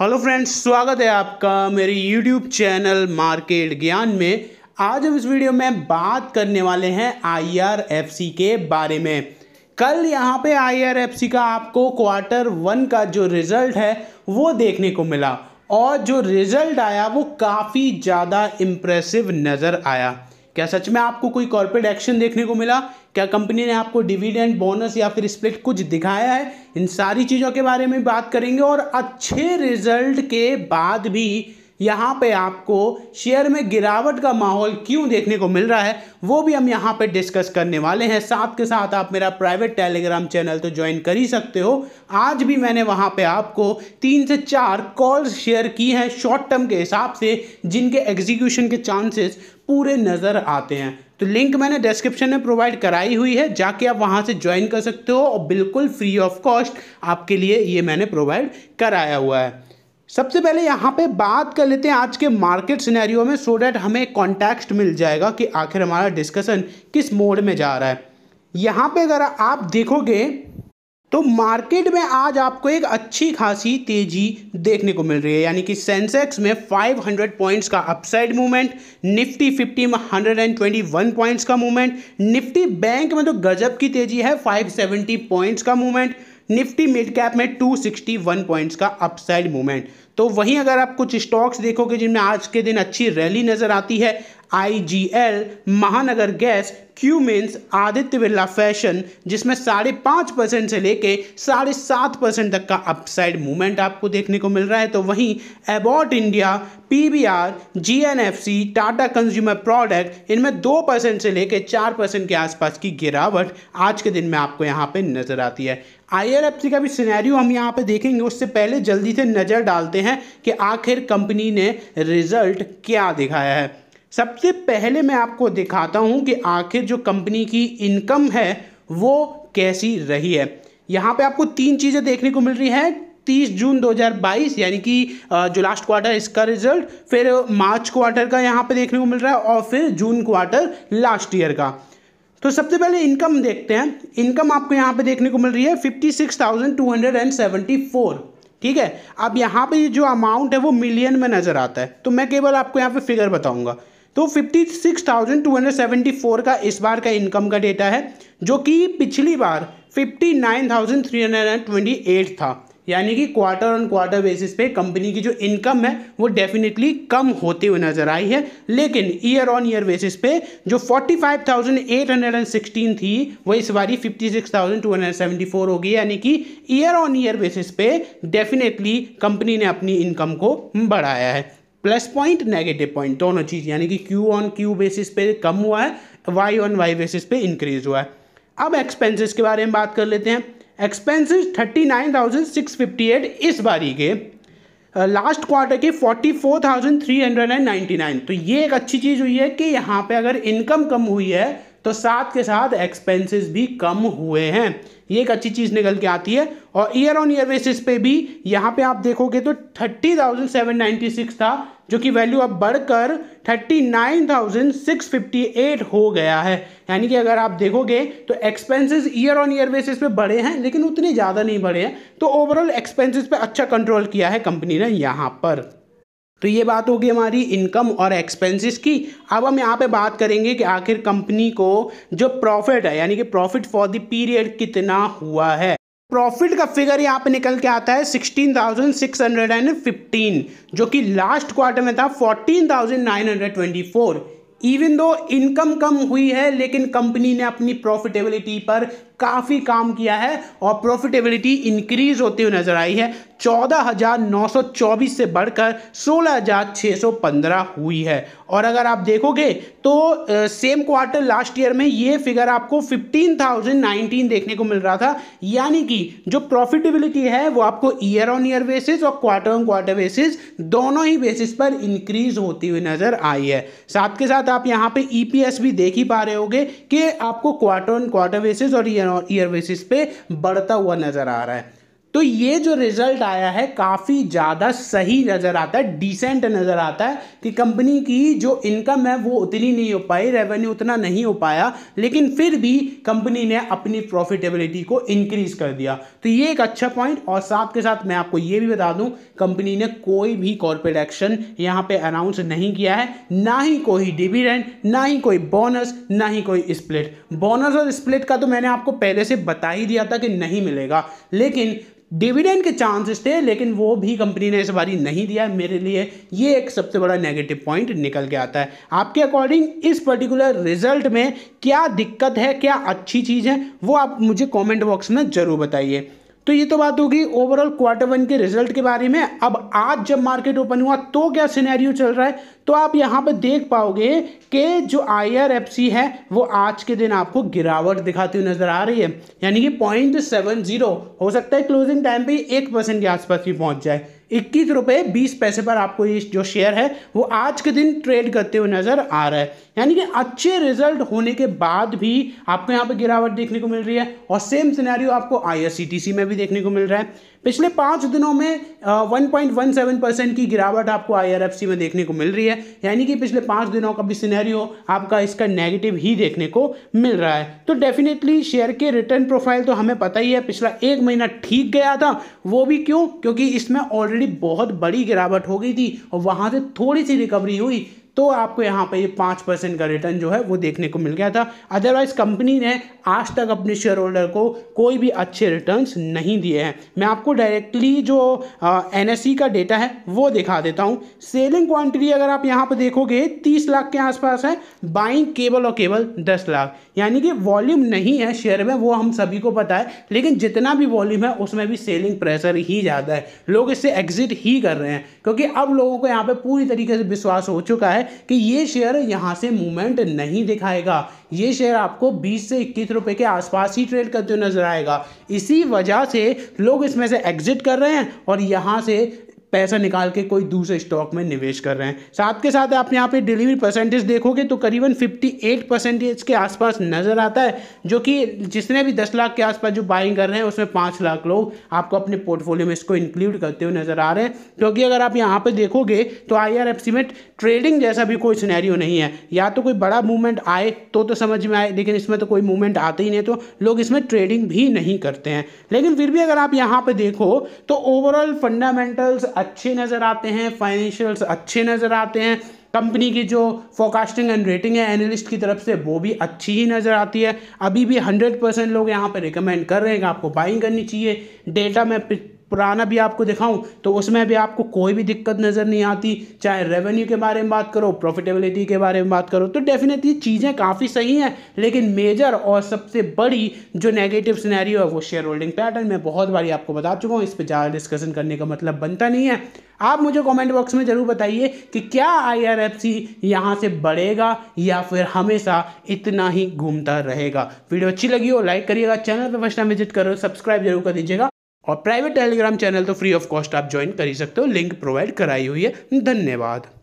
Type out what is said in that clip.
hello friends स्वागत है आपका मेरे यूट्यूब चैनल मार्केट ज्ञान में आज हम इस वीडियो में बात करने वाले हैं आईआरएफसी के बारे में कल यहाँ पे आईआरएफसी का आपको क्वार्टर वन का जो रिज़ल्ट है वो देखने को मिला और जो रिज़ल्ट आया वो काफ़ी ज़्यादा इम्प्रेसिव नज़र आया क्या सच में आपको कोई कॉर्पोरेट एक्शन देखने को मिला क्या कंपनी ने आपको डिविडेंड बोनस या फिर स्प्लिट कुछ दिखाया है इन सारी चीज़ों के बारे में बात करेंगे और अच्छे रिजल्ट के बाद भी यहाँ पे आपको शेयर में गिरावट का माहौल क्यों देखने को मिल रहा है वो भी हम यहाँ पे डिस्कस करने वाले हैं साथ के साथ आप मेरा प्राइवेट टेलीग्राम चैनल तो ज्वाइन कर ही सकते हो आज भी मैंने वहाँ पे आपको तीन से चार कॉल्स शेयर की हैं शॉर्ट टर्म के हिसाब से जिनके एग्जीक्यूशन के चांसेस पूरे नज़र आते हैं तो लिंक मैंने डिस्क्रिप्शन में प्रोवाइड कराई हुई है जाके आप वहाँ से ज्वाइन कर सकते हो और बिल्कुल फ्री ऑफ कॉस्ट आपके लिए ये मैंने प्रोवाइड कराया हुआ है सबसे पहले यहाँ पे बात कर लेते हैं आज के मार्केट सिनेरियो में सो डैट हमें कॉन्टेक्स्ट मिल जाएगा कि आखिर हमारा डिस्कशन किस मोड में जा रहा है यहाँ पे अगर आप देखोगे तो मार्केट में आज आपको एक अच्छी खासी तेजी देखने को मिल रही है यानी कि सेंसेक्स में 500 पॉइंट्स का अपसाइड मूवमेंट निफ्टी 50 में 121 पॉइंट्स का मूवमेंट निफ्टी बैंक में तो गजब की तेजी है 570 पॉइंट्स का मूवमेंट निफ्टी मिड कैप में 261 पॉइंट्स का अपसाइड मूवमेंट तो वहीं अगर आप कुछ स्टॉक्स देखोगे जिनमें आज के दिन अच्छी रैली नज़र आती है IGL Mahanagar gas Cummins Aditya Birla fashion जिसमें साढ़े पाँच परसेंट से लेके साढ़े सात परसेंट तक का अपसाइड मूवमेंट आपको देखने को मिल रहा है तो वहीं Abbott India PBR GNFC Tata consumer product इनमें दो परसेंट से लेके चार परसेंट के आसपास की गिरावट आज के दिन में आपको यहाँ पर नज़र आती है आई का भी सिनेरियो हम यहाँ पे देखेंगे उससे पहले जल्दी से नज़र डालते हैं कि आखिर कंपनी ने रिजल्ट क्या दिखाया है सबसे पहले मैं आपको दिखाता हूं कि आखिर जो कंपनी की इनकम है वो कैसी रही है यहाँ पे आपको तीन चीज़ें देखने को मिल रही है 30 जून 2022 यानी कि जो लास्ट क्वार्टर इसका रिजल्ट फिर मार्च क्वार्टर का यहाँ पे देखने को मिल रहा है और फिर जून क्वार्टर लास्ट ईयर का तो सबसे पहले इनकम देखते हैं इनकम आपको यहाँ पे देखने को मिल रही है 56,274 ठीक है अब यहाँ पे जो अमाउंट है वो मिलियन में नज़र आता है तो मैं केवल आपको यहाँ पे फिगर बताऊंगा तो 56,274 का इस बार का इनकम का डेटा है जो कि पिछली बार 59,328 था यानी कि क्वार्टर ऑन क्वार्टर बेसिस पे कंपनी की जो इनकम है वो डेफिनेटली कम होती हुई नज़र आई है लेकिन ईयर ऑन ईयर बेसिस पे जो 45,816 थी वो इस बारी 56,274 होगी यानी कि ईयर ऑन ईयर बेसिस पे डेफिनेटली कंपनी ने अपनी इनकम को बढ़ाया है प्लस पॉइंट नेगेटिव पॉइंट दोनों चीज़ यानी कि क्यू ऑन क्यू बेसिस पे कम हुआ है वाई ऑन वाई बेसिस पे इंक्रीज हुआ है अब एक्सपेंसेस के बारे में बात कर लेते हैं expenses thirty nine thousand six fifty eight इस बारी के लास्ट क्वार्टर के forty four thousand three hundred and ninety nine तो ये एक अच्छी चीज़ हुई है कि यहाँ पे अगर इनकम कम हुई है तो साथ के साथ एक्सपेंसेस भी कम हुए हैं ये एक अच्छी चीज़ निकल के आती है और ईयर ऑन ईयर बेसिस पे भी यहाँ पे आप देखोगे तो thirty thousand seven ninety six था जो कि वैल्यू अब बढ़कर thirty nine thousand six fifty eight हो गया है यानी कि अगर आप देखोगे तो expenses year on year basis पे बढ़े हैं लेकिन उतने ज़्यादा नहीं बढ़े हैं तो ओवरऑल एक्सपेंसेस पे अच्छा कंट्रोल किया है कंपनी ने यहाँ पर तो ये बात होगी हमारी इनकम और एक्सपेंसेस की अब हम यहाँ पे बात करेंगे कि आखिर कंपनी को जो प्रॉफिट है यानी कि प्रॉफिट फॉर द पीरियड कितना हुआ है प्रॉफिट का फिगर यहाँ पे निकल के आता है 16,615 जो कि लास्ट क्वार्टर में था 14,924 इवन दो इनकम कम हुई है लेकिन कंपनी ने अपनी प्रॉफिटेबिलिटी पर काफ़ी काम किया है और प्रॉफिटेबिलिटी इंक्रीज होती हुई नजर आई है 14,924 से बढ़कर 16,615 हुई है और अगर आप देखोगे तो सेम क्वार्टर लास्ट ईयर में ये फिगर आपको 15,019 देखने को मिल रहा था यानी कि जो प्रॉफिटेबिलिटी है वो आपको ईयर ऑन ईयर बेसिस और क्वार्टर ऑन क्वार्टर बेसिस दोनों ही बेसिस पर इंक्रीज होती हुई नजर आई है साथ के साथ आप यहाँ पे ईपीएस e भी देख ही पा रहे होगे कि आपको क्वार्टर ऑन क्वार्टर बेसिस और ईयर ऑन ईयर बेसिस पे बढ़ता हुआ नजर आ रहा है तो ये जो रिजल्ट आया है काफ़ी ज़्यादा सही नज़र आता है डिसेंट नज़र आता है कि कंपनी की जो इनकम है वो उतनी नहीं हो पाई रेवेन्यू उतना नहीं हो पाया लेकिन फिर भी कंपनी ने अपनी प्रॉफिटेबिलिटी को इंक्रीज़ कर दिया तो ये एक अच्छा पॉइंट और साथ के साथ मैं आपको ये भी बता दूं कंपनी ने कोई भी कॉरपोरेट एक्शन यहाँ पर अनाउंस नहीं किया है ना ही कोई डिविडेंड ना ही कोई बोनस ना ही कोई स्प्लिट बोनस और स्प्लिट का तो मैंने आपको पहले से बता ही दिया था कि नहीं मिलेगा लेकिन डिविडेंड के चांसेस थे लेकिन वो भी कंपनी ने इस बारी नहीं दिया मेरे लिए ये एक सबसे बड़ा नेगेटिव पॉइंट निकल के आता है आपके अकॉर्डिंग इस पर्टिकुलर रिजल्ट में क्या दिक्कत है क्या अच्छी चीज़ है वो आप मुझे कमेंट बॉक्स में ज़रूर बताइए तो ये तो बात होगी ओवरऑल क्वार्टर वन के रिजल्ट के बारे में अब आज जब मार्केट ओपन हुआ तो क्या सिनेरियो चल रहा है तो आप यहाँ पर देख पाओगे कि जो आई है वो आज के दिन आपको गिरावट दिखाती हुई नज़र आ रही है यानी कि पॉइंट सेवन जीरो हो सकता है क्लोजिंग टाइम पे एक परसेंट के आसपास भी पहुंच जाए इक्कीस रुपये बीस पैसे पर आपको ये जो शेयर है वो आज के दिन ट्रेड करते हुए नज़र आ रहा है यानी कि अच्छे रिजल्ट होने के बाद भी आपको यहाँ पर गिरावट देखने को मिल रही है और सेम सिनेरियो आपको आईआरसीटीसी में भी देखने को मिल रहा है पिछले पाँच दिनों में one point one seven percent की गिरावट आपको आई में देखने को मिल रही है यानी कि पिछले पाँच दिनों का भी सिनेरियो आपका इसका नेगेटिव ही देखने को मिल रहा है तो डेफिनेटली शेयर के रिटर्न प्रोफाइल तो हमें पता ही है पिछला एक महीना ठीक गया था वो भी क्यों क्योंकि इसमें ऑलरेडी बहुत बड़ी गिरावट हो गई थी और वहाँ से थोड़ी सी रिकवरी हुई तो आपको यहाँ पर ये पाँच परसेंट का रिटर्न जो है वो देखने को मिल गया था अदरवाइज कंपनी ने आज तक अपने शेयर होल्डर को कोई भी अच्छे रिटर्न्स नहीं दिए हैं मैं आपको डायरेक्टली जो एन e का डेटा है वो दिखा देता हूँ सेलिंग क्वान्टिटी अगर आप यहाँ पर देखोगे तीस लाख के आसपास है बाइंग केवल और केवल दस लाख यानी कि वॉल्यूम नहीं है शेयर में वो हम सभी को पता है लेकिन जितना भी वॉल्यूम है उसमें भी सेलिंग प्रेशर ही ज़्यादा है लोग इससे एग्जिट ही कर रहे हैं क्योंकि अब लोगों को यहाँ पर पूरी तरीके से विश्वास हो चुका है कि ये शेयर यहाँ से मूवमेंट नहीं दिखाएगा ये शेयर आपको 20 से इक्कीस रुपए के आसपास ही ट्रेड करते हुए नजर आएगा इसी वजह से लोग इसमें से एग्जिट कर रहे हैं और यहाँ से पैसा निकाल के कोई दूसरे स्टॉक में निवेश कर रहे हैं साथ के साथ आप यहाँ पे डिलीवरी परसेंटेज देखोगे तो करीबन 58 परसेंटेज के आसपास नज़र आता है जो कि जिसने भी 10 लाख के आसपास जो बाइंग कर रहे हैं उसमें 5 लाख लोग आपको अपने पोर्टफोलियो में इसको इंक्लूड करते हुए नज़र आ रहे हैं क्योंकि तो अगर आप यहाँ पर देखोगे तो आई में ट्रेडिंग जैसा भी कोई सिनेरियो नहीं है या तो कोई बड़ा मूवमेंट आए तो तो समझ में आए लेकिन इसमें तो कोई मूवमेंट आते ही नहीं तो लोग इसमें ट्रेडिंग भी नहीं करते हैं लेकिन फिर भी अगर आप यहाँ पर देखो तो ओवरऑल फंडामेंटल्स अच्छे नज़र आते हैं फाइनेंशियल्स अच्छे नज़र आते हैं कंपनी की जो फोकास्टिंग एंड रेटिंग है एनालिस्ट की तरफ से वो भी अच्छी ही नज़र आती है अभी भी हंड्रेड परसेंट लोग यहाँ पर रिकमेंड कर रहे हैं कि आपको बाइंग करनी चाहिए डेटा में पुराना भी आपको दिखाऊं तो उसमें भी आपको कोई भी दिक्कत नज़र नहीं आती चाहे रेवेन्यू के बारे में बात करो प्रॉफिटेबिलिटी के बारे में बात करो तो डेफिनेटली चीज़ें काफ़ी सही हैं लेकिन मेजर और सबसे बड़ी जो नेगेटिव सिनेरियो है वो शेयर होल्डिंग पैटर्न मैं बहुत बारी आपको बता चुका हूँ इस पर ज़्यादा डिस्कशन करने का मतलब बनता नहीं है आप मुझे कमेंट बॉक्स में ज़रूर बताइए कि क्या आई आर एफ सी यहाँ से बढ़ेगा या फिर हमेशा इतना ही घूमता रहेगा वीडियो अच्छी लगी हो लाइक करिएगा चैनल पर फर्स्ट टाइम विजिट करो सब्सक्राइब जरूर कर दीजिएगा और प्राइवेट टेलीग्राम चैनल तो फ्री ऑफ कॉस्ट आप ज्वाइन कर ही सकते हो लिंक प्रोवाइड कराई हुई है धन्यवाद